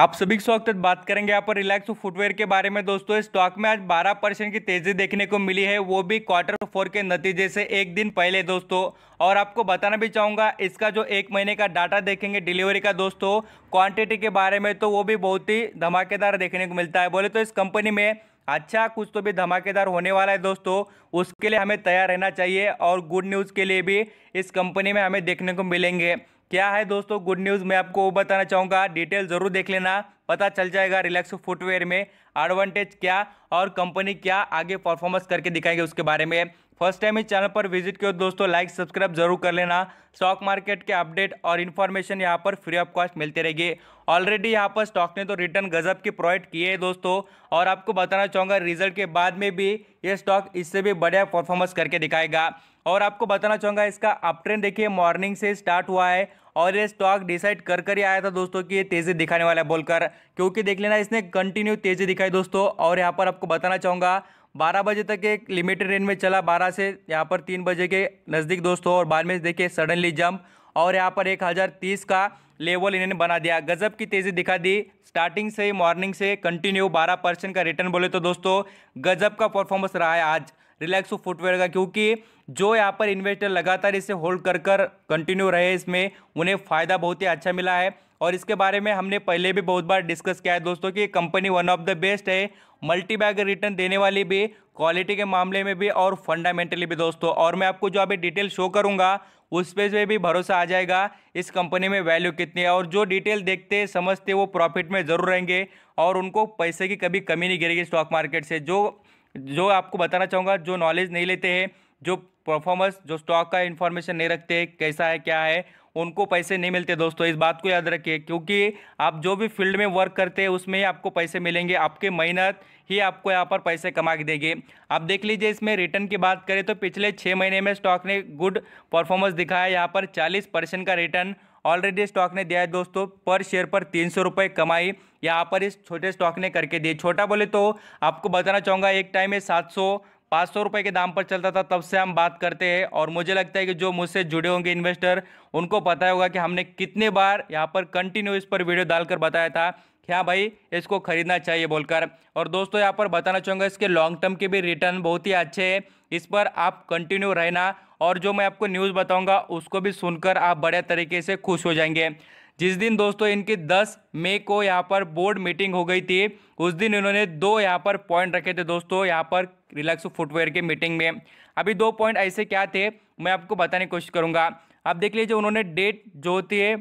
आप सभी का स्वागत बात करेंगे यहाँ पर रिलैक्स फुटवेयर के बारे में दोस्तों स्टॉक में आज 12 परसेंट की तेजी देखने को मिली है वो भी क्वार्टर फोर के नतीजे से एक दिन पहले दोस्तों और आपको बताना भी चाहूँगा इसका जो एक महीने का डाटा देखेंगे डिलीवरी का दोस्तों क्वांटिटी के बारे में तो वो भी बहुत ही धमाकेदार देखने को मिलता है बोले तो इस कंपनी में अच्छा कुछ तो भी धमाकेदार होने वाला है दोस्तों उसके लिए हमें तैयार रहना चाहिए और गुड न्यूज़ के लिए भी इस कंपनी में हमें देखने को मिलेंगे क्या है दोस्तों गुड न्यूज़ मैं आपको वो बताना चाहूँगा डिटेल ज़रूर देख लेना पता चल जाएगा रिलैक्स फुटवेयर में एडवांटेज क्या और कंपनी क्या आगे परफॉर्मेंस करके दिखाएंगे उसके बारे में फर्स्ट टाइम इस चैनल पर विजिट किया दोस्तों लाइक सब्सक्राइब जरूर कर लेना स्टॉक मार्केट के अपडेट और इन्फॉर्मेशन यहाँ पर फ्री ऑफ कॉस्ट मिलते रहेगी ऑलरेडी यहाँ पर स्टॉक ने तो रिटर्न गजब की प्रोवाइड किए हैं दोस्तों और आपको बताना चाहूँगा रिजल्ट के बाद में भी ये स्टॉक इससे भी बढ़िया परफॉर्मेंस करके दिखाएगा और आपको बताना चाहूँगा इसका अप ट्रेंड देखिए मॉर्निंग से स्टार्ट हुआ है और ये स्टॉक डिसाइड कर कर ही आया था दोस्तों कि ये तेज़ी दिखाने वाला है बोलकर क्योंकि देख लेना इसने कंटिन्यू तेज़ी दिखाई दोस्तों और यहाँ पर आपको बताना चाहूँगा बारह बजे तक एक लिमिटेड रेंज में चला बारह से यहाँ पर तीन बजे के नज़दीक दोस्तों और बाद में देखिए सडनली जंप और यहाँ पर एक का लेवल इन्होंने बना दिया गजब की तेज़ी दिखा दी स्टार्टिंग से मॉर्निंग से कंटिन्यू 12 परसेंट का रिटर्न बोले तो दोस्तों गजब का परफॉर्मेंस रहा है आज रिलैक्सो फुटवेयर का क्योंकि जो यहाँ पर इन्वेस्टर लगातार इसे होल्ड कर कर कंटिन्यू रहे इसमें उन्हें फ़ायदा बहुत ही अच्छा मिला है और इसके बारे में हमने पहले भी बहुत बार डिस्कस किया है दोस्तों कि company one of the best है मल्टी बैग रिटर्न देने वाली भी क्वालिटी के मामले में भी और फंडामेंटली भी दोस्तों और मैं आपको जो अभी डिटेल शो करूंगा उस पे भी भरोसा आ जाएगा इस कंपनी में वैल्यू कितनी है और जो डिटेल देखते समझते वो प्रॉफिट में ज़रूर रहेंगे और उनको पैसे की कभी कमी नहीं गिरेगी स्टॉक मार्केट से जो जो आपको बताना चाहूँगा जो नॉलेज नहीं लेते हैं जो परफॉर्मर्स जो स्टॉक का इन्फॉर्मेशन नहीं रखते हैं कैसा है क्या है उनको पैसे नहीं मिलते दोस्तों इस बात को याद रखिए क्योंकि आप जो भी फील्ड में वर्क करते हैं उसमें ही आपको पैसे मिलेंगे आपके मेहनत ही आपको यहाँ पर पैसे कमा के देंगे आप देख लीजिए इसमें रिटर्न की बात करें तो पिछले छः महीने में स्टॉक ने गुड परफॉर्मेंस दिखाया यहाँ पर चालीस परसेंट का रिटर्न ऑलरेडी स्टॉक ने दिया है दोस्तों पर शेयर पर तीन सौ रुपये कमाई यहाँ पर इस छोटे स्टॉक ने करके दिए छोटा बोले तो आपको बताना चाहूँगा एक टाइम है सात सौ पाँच सौ रुपये के दाम पर चलता था तब से हम बात करते हैं और मुझे लगता है कि जो मुझसे जुड़े होंगे इन्वेस्टर उनको पता होगा कि हमने कितने बार यहाँ पर कंटिन्यू इस पर वीडियो डालकर बताया था क्या भाई इसको खरीदना चाहिए बोलकर और दोस्तों यहाँ पर बताना चाहूँगा इसके लॉन्ग टर्म के भी रिटर्न बहुत ही अच्छे हैं इस पर आप कंटिन्यू रहना और जो मैं आपको न्यूज़ बताऊँगा उसको भी सुनकर आप बढ़िया तरीके से खुश हो जाएंगे जिस दिन दोस्तों इनकी 10 मई को यहाँ पर बोर्ड मीटिंग हो गई थी उस दिन इन्होंने दो यहाँ पर पॉइंट रखे थे दोस्तों यहाँ पर रिलैक्स फुटवेयर की मीटिंग में अभी दो पॉइंट ऐसे क्या थे मैं आपको बताने की कोशिश करूँगा आप देख लीजिए उन्होंने डेट जो होती है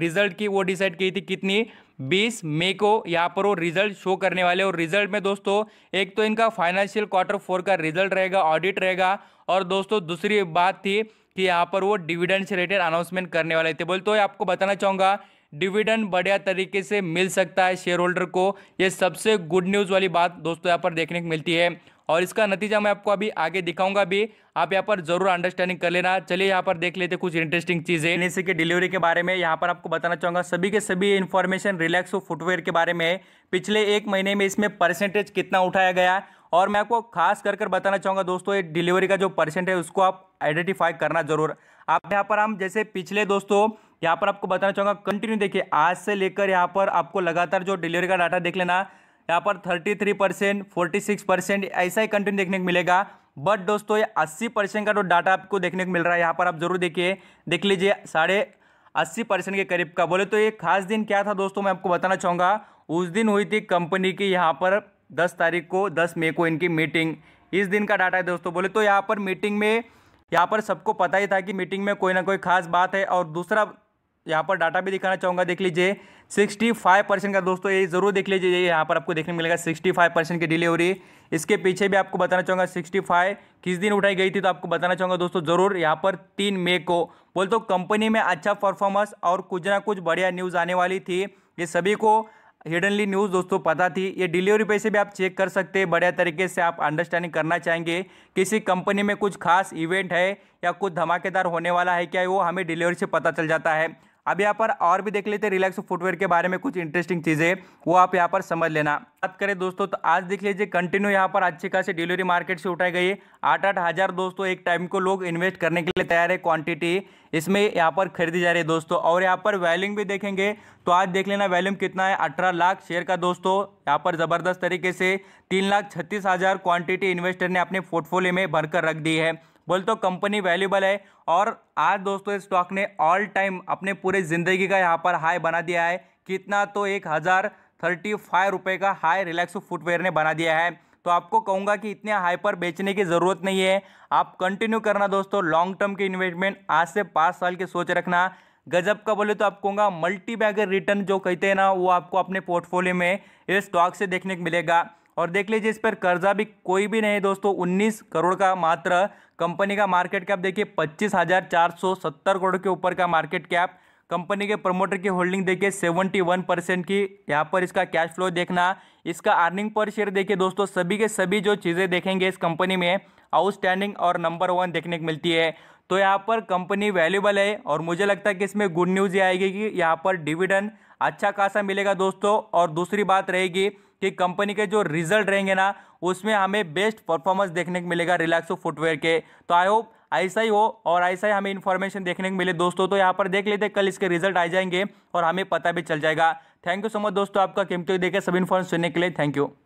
रिजल्ट की वो डिसाइड की थी कितनी 20 मई को यहाँ पर वो रिजल्ट शो करने वाले और रिजल्ट में दोस्तों एक तो इनका फाइनेंशियल क्वार्टर फोर का रिजल्ट रहेगा ऑडिट रहेगा और दोस्तों दूसरी बात थी कि यहाँ पर वो डिविडेंड से रिलेटेड अनाउंसमेंट करने वाले थे बोलते तो आपको बताना चाहूँगा डिविडेंड बढ़िया तरीके से मिल सकता है शेयर होल्डर को ये सबसे गुड न्यूज़ वाली बात दोस्तों यहाँ पर देखने को मिलती है और इसका नतीजा मैं आपको अभी आगे दिखाऊंगा भी आप यहाँ पर जरूर अंडरस्टैंडिंग कर लेना चलिए यहाँ पर देख लेते कुछ इंटरेस्टिंग चीज़ें जैसे कि डिलीवरी के बारे में यहाँ पर आपको बताना चाहूंगा सभी के सभी इन्फॉर्मेशन रिलैक्सो फुटवेयर के बारे में है पिछले एक महीने में इसमें परसेंटेज कितना उठाया गया और मैं आपको खास कर कर बताना चाहूंगा दोस्तों ये डिलीवरी का जो परसेंट है उसको आप आइडेंटिफाई करना जरूर आप यहाँ पर हम जैसे पिछले दोस्तों यहाँ पर आपको बताना चाहूंगा कंटिन्यू देखिए आज से लेकर यहाँ पर आपको लगातार जो डिलीवरी का डाटा देख लेना यहाँ पर 33 परसेंट फोर्टी परसेंट ऐसा ही कंटेंट देखने को मिलेगा बट दोस्तों ये 80 परसेंट का जो तो डाटा आपको देखने को मिल रहा है यहाँ पर आप जरूर देखिए देख लीजिए साढ़े अस्सी परसेंट के करीब का बोले तो ये खास दिन क्या था दोस्तों मैं आपको बताना चाहूँगा उस दिन हुई थी कंपनी की यहाँ पर दस तारीख को दस मई को इनकी मीटिंग इस दिन का डाटा है दोस्तों बोले तो यहाँ पर मीटिंग में यहाँ पर सबको पता ही था कि मीटिंग में कोई ना कोई खास बात है और दूसरा यहाँ पर डाटा भी दिखाना चाहूँगा देख लीजिए 65 परसेंट का दोस्तों ये ज़रूर देख लीजिए ये यहाँ पर आपको देखने को मिलेगा 65 परसेंट की डिलीवरी इसके पीछे भी आपको बताना चाहूँगा 65 किस दिन उठाई गई थी तो आपको बताना चाहूँगा दोस्तों ज़रूर यहाँ पर तीन मई को बोल तो कंपनी में अच्छा परफॉर्मेंस और कुछ ना कुछ बढ़िया न्यूज़ आने वाली थी ये सभी को हिडनली न्यूज़ दोस्तों पता थी ये डिलीवरी पैसे भी आप चेक कर सकते हैं बढ़िया तरीके से आप अंडरस्टैंडिंग करना चाहेंगे किसी कंपनी में कुछ खास इवेंट है या कुछ धमाकेदार होने वाला है क्या वो हमें डिलीवरी से पता चल जाता है अब यहाँ पर और भी देख लेते रिलैक्स फुटवेयर के बारे में कुछ इंटरेस्टिंग चीज़ें वो आप यहाँ पर समझ लेना बात करें दोस्तों तो आज देख लीजिए कंटिन्यू यहाँ पर अच्छी खासी डिलीवरी मार्केट से उठाई गई है आठ आठ हज़ार दोस्तों एक टाइम को लोग इन्वेस्ट करने के लिए तैयार है क्वांटिटी इसमें यहाँ पर खरीदी जा रही है दोस्तों और यहाँ पर वैल्यूम भी देखेंगे तो आज देख लेना वैल्यूम कितना है अठारह लाख शेयर का दोस्तों यहाँ पर ज़बरदस्त तरीके से तीन लाख छत्तीस हज़ार क्वांटिटी इन्वेस्टर ने अपने पोर्टफोलियो में भरकर रख दी है बोल तो कंपनी वैल्यूबल है और आज दोस्तों इस स्टॉक ने ऑल टाइम अपने पूरे ज़िंदगी का यहाँ पर हाई बना दिया है कितना तो एक हज़ार थर्टी फाइव रुपये का हाई रिलैक्सो फुटवेयर ने बना दिया है तो आपको कहूँगा कि इतने हाई पर बेचने की ज़रूरत नहीं है आप कंटिन्यू करना दोस्तों लॉन्ग टर्म के इन्वेस्टमेंट आज से पाँच साल की सोच रखना गजब का बोले तो आप कहूँगा मल्टी बैगर रिटर्न जो कहते हैं ना वो आपको अपने पोर्टफोलियो में इस स्टॉक से देखने को मिलेगा और देख लीजिए इस पर कर्जा भी कोई भी नहीं दोस्तों 19 करोड़ का मात्र कंपनी का मार्केट कैप देखिए पच्चीस हजार चार सौ सत्तर करोड़ के ऊपर का मार्केट कैप कंपनी के प्रमोटर की होल्डिंग देखिए 71 परसेंट की यहाँ पर इसका कैश फ्लो देखना इसका अर्निंग पर शेयर देखिए दोस्तों सभी के सभी जो चीज़ें देखेंगे इस कंपनी में आउटस्टैंडिंग और नंबर वन देखने को मिलती है तो यहाँ पर कंपनी वैल्यूबल है और मुझे लगता है कि इसमें गुड न्यूज़ ये आएगी कि यहाँ पर डिविडेंड अच्छा खासा मिलेगा दोस्तों और दूसरी बात रहेगी कि कंपनी के जो रिजल्ट रहेंगे ना उसमें हमें बेस्ट परफॉर्मेंस देखने को मिलेगा रिलैक्सो फुटवेयर के तो आई होप ऐसा ही हो और ऐसा ही हमें इन्फॉर्मेशन देखने को मिले दोस्तों तो यहाँ पर देख लेते कल इसके रिजल्ट आ जाएंगे और हमें पता भी चल जाएगा थैंक यू सो मच दोस्तों आपका कीमती देखे सभी इन्फॉर्मेशन सुनने के लिए थैंक यू